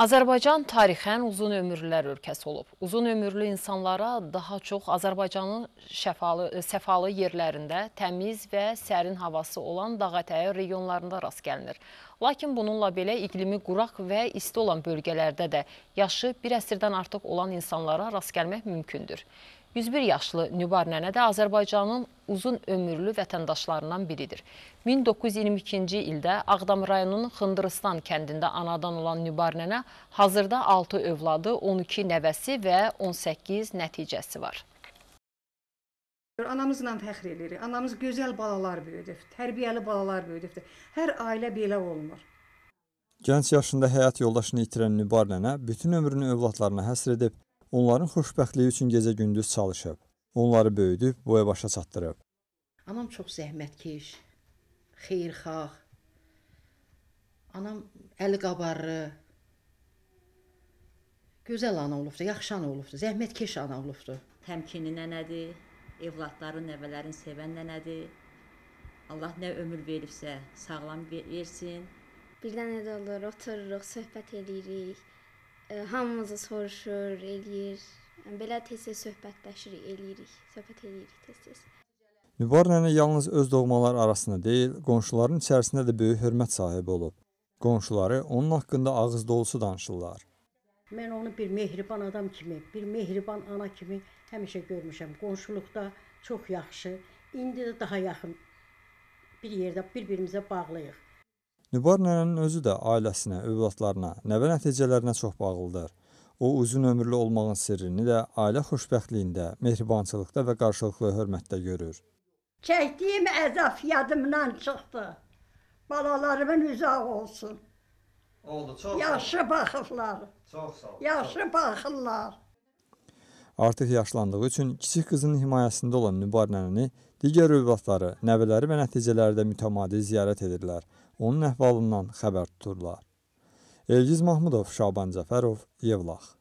Azərbaycan tarixən uzun ömürlər ölkəsi olub. Uzun ömürlü insanlara daha çox Azərbaycanın şəfalı, e, səfalı yerlərində təmiz və sərin havası olan dağətəyi regionlarında rast gəlinir. Lakin bununla belə iqlimi quraq və isti olan bölgələrdə də yaşı bir əsrdən artıq olan insanlara rast gəlmək mümkündür. 101 yaşlı Nübar nənə də Azərbaycanın uzun ömürlü vətəndaşlarından biridir. 1922-ci ildə Ağdam rayonunun Xındırıstan kəndində anadan olan Nübar nənə hazırda 6 övladı, 12 nəvəsi və 18 nəticəsi var. Anamızla fəxr edirik. Anamız gözəl balalar böyüdüb, tərbiyəli balalar böyüdüb. Hər ailə belə olmur. Gənc yaşında həyat yoldaşını itirən Nübar nənə bütün ömrünü övladlarına həsr edib, Onların xoşbəxtliyi üçün gecə-gündüz çalışıb, onları böyüdüb, boya başa çatdırıb. Anam çox zəhmətkeş, xeyirxah. Anam əli qabarlı. Gözəl ana olubdu, yaxşı ana olubdu, zəhmətkeş ana olubdu. Təmkinli nənədir, evladların, nəvələrin sevən nənədir. Allah nə ömür veribsə, sağlam versin. Bir dənə də olur, otururuq, söhbət eləyirik hamımızı soruşur, eləyir. Yəni, belə tez-tez söhbətləşirik, eləyirik, söhbət eləyirik tez-tez. Nübar nənə yalnız öz doğmaları arasında deyil, qonşuların içərisində də böyük hörmət sahibi olub. Qonşuları onun haqqında ağız dolusu danışırlar. Mən onu bir mehriban adam kimi, bir mehriban ana kimi həmişə görmüşəm. Qonşuluqda çox yaxşı, indi də daha yaxın bir yerdə bir-birimizə bağlıyıq. Nübarnənin özü də ailəsinə, övladlarına, nəvə nəticələrinə çox bağlıdır. O uzun ömürlü olmağın sirrini də ailə xoşbəxtliyində, mehribançılıqda və qarşılıqlı hörmətdə görür. Çəkdiyim əzab yadımdan çıxdı. Balalarımın uzaq olsun. Oldu, çox Yaxşı sağ ol. baxıblar. Çox sağ ol. Yaxşı çox. baxırlar artıq yaşlandığı üçün kiçik qızının himayəsində olan Mübarənəni digər övladları, nəvələri və nəticələri də mütəmadi ziyarət edirlər. Onun əhvalından xəbər tuturlar. Elgiz Mahmudov, Şaban Cəfərov, Yevlax